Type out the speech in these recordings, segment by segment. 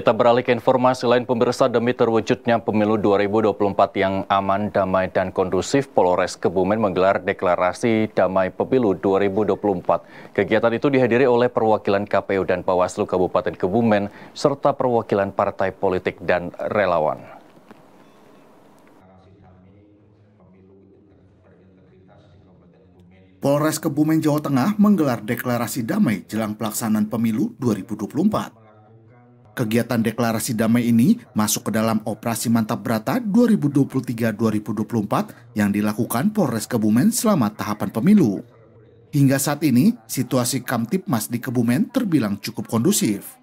Kita beralih ke informasi lain pemirsa demi terwujudnya pemilu 2024 yang aman, damai, dan kondusif, Polres Kebumen menggelar deklarasi damai pemilu 2024. Kegiatan itu dihadiri oleh perwakilan KPU dan Bawaslu Kabupaten Kebumen, serta perwakilan partai politik dan relawan. Polres Kebumen, Jawa Tengah menggelar deklarasi damai jelang pelaksanaan pemilu 2024. Kegiatan deklarasi damai ini masuk ke dalam Operasi Mantap Berata 2023-2024 yang dilakukan Polres Kebumen selama tahapan pemilu. Hingga saat ini, situasi Kamtipmas di Kebumen terbilang cukup kondusif.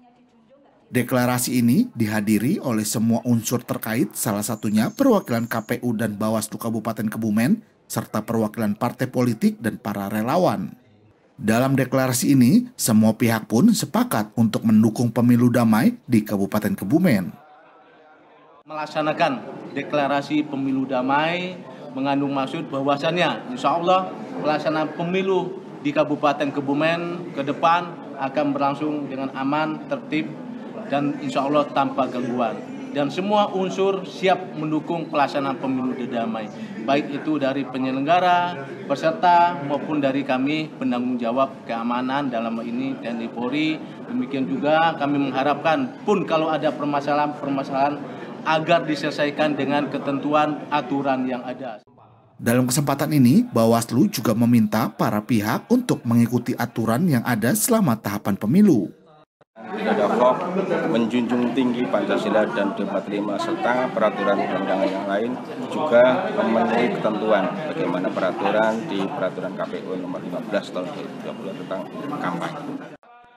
Deklarasi ini dihadiri oleh semua unsur terkait, salah satunya perwakilan KPU dan Bawaslu Kabupaten Kebumen, serta perwakilan partai politik dan para relawan. Dalam deklarasi ini, semua pihak pun sepakat untuk mendukung pemilu damai di Kabupaten Kebumen. Melaksanakan deklarasi pemilu damai mengandung maksud bahwasannya insya Allah pelaksanaan pemilu di Kabupaten Kebumen ke depan akan berlangsung dengan aman, tertib, dan insya Allah tanpa gangguan dan semua unsur siap mendukung pelaksanaan pemilu damai, baik itu dari penyelenggara, peserta maupun dari kami penanggung jawab keamanan dalam ini TNI Polri. Demikian juga kami mengharapkan pun kalau ada permasalahan-permasalahan agar diselesaikan dengan ketentuan aturan yang ada. Dalam kesempatan ini, Bawaslu juga meminta para pihak untuk mengikuti aturan yang ada selama tahapan pemilu dakwah menjunjung tinggi Pancasila dan Debat serta peraturan undang-undang yang lain juga memenuhi ketentuan bagaimana peraturan di peraturan KPU nomor 15 tahun 2020 tentang kampanye.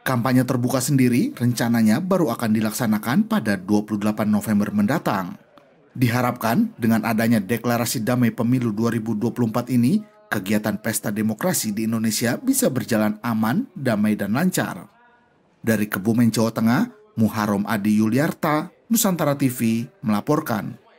Kampanye terbuka sendiri rencananya baru akan dilaksanakan pada 28 November mendatang. Diharapkan dengan adanya deklarasi damai pemilu 2024 ini, kegiatan pesta demokrasi di Indonesia bisa berjalan aman, damai, dan lancar. Dari Kebumen, Jawa Tengah, Muharram Adi Yuliarta, Nusantara TV melaporkan.